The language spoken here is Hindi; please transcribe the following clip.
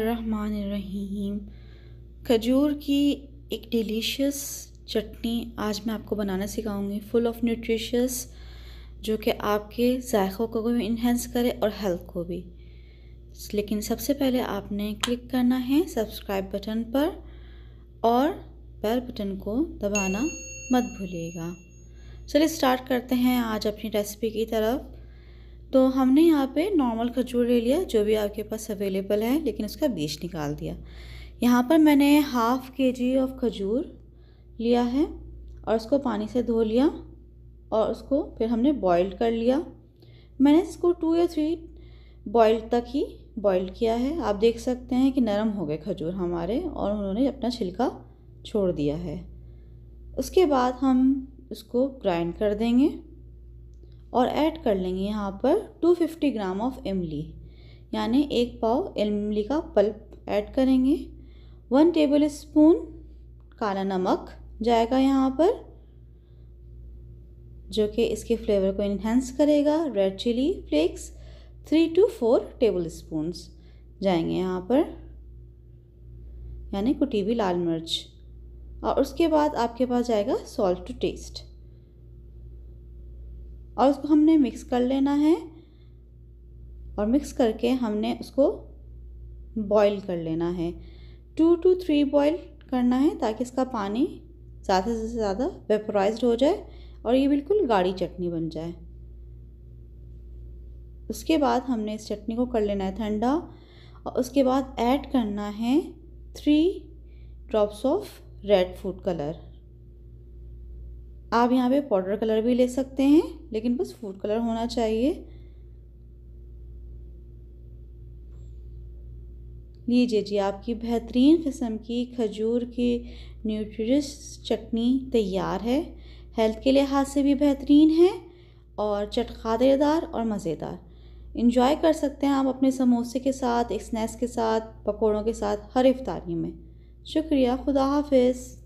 रहीम खजूर की एक डिलीशियस चटनी आज मैं आपको बनाना सिखाऊंगी फुल ऑफ न्यूट्रिशियस जो कि आपके जायकों को भी इन्हेंस करे और हेल्थ को भी लेकिन सबसे पहले आपने क्लिक करना है सब्सक्राइब बटन पर और बेल बटन को दबाना मत भूलिएगा चलिए स्टार्ट करते हैं आज अपनी रेसिपी की तरफ तो हमने यहाँ पे नॉर्मल खजूर ले लिया जो भी आपके पास अवेलेबल है लेकिन उसका बीज निकाल दिया यहाँ पर मैंने हाफ़ के जी ऑफ खजूर लिया है और उसको पानी से धो लिया और उसको फिर हमने बॉयल कर लिया मैंने इसको टू या थ्री बॉयल तक ही बॉयल किया है आप देख सकते हैं कि नरम हो गए खजूर हमारे और उन्होंने अपना छिलका छोड़ दिया है उसके बाद हम उसको ग्राइंड कर देंगे और ऐड कर लेंगे यहाँ पर 250 ग्राम ऑफ इमली यानी एक पाव इमली का पल्प ऐड करेंगे वन टेबल स्पून काला नमक जाएगा यहाँ पर जो कि इसके फ्लेवर को इन्हेंस करेगा red chilli flakes three two four tablespoons जाएंगे यहाँ पर यानी कुटी हुई लाल मिर्च और उसके बाद आपके पास जाएगा सॉल्ट टू टेस्ट और उसको हमने मिक्स कर लेना है और मिक्स करके हमने उसको बॉईल कर लेना है टू टू थ्री बॉईल करना है ताकि इसका पानी ज़्यादा से ज़्यादा वेपराइज हो जाए और ये बिल्कुल गाढ़ी चटनी बन जाए उसके बाद हमने इस चटनी को कर लेना है ठंडा और उसके बाद ऐड करना है three drops of red food colour आप यहाँ पे पाउडर कलर भी ले सकते हैं लेकिन बस फूड कलर होना चाहिए लीजिए जी आपकी बेहतरीन किस्म की खजूर की न्यूट्रिश चटनी तैयार है हेल्थ के लिहाज से भी बेहतरीन है और चटखादेदार और मज़ेदार इन्जॉय कर सकते हैं आप अपने समोसे के साथ स्नैक्स के साथ पकौड़ों के साथ हर इफ्तारी में शुक्रिया खुदा हाफिज़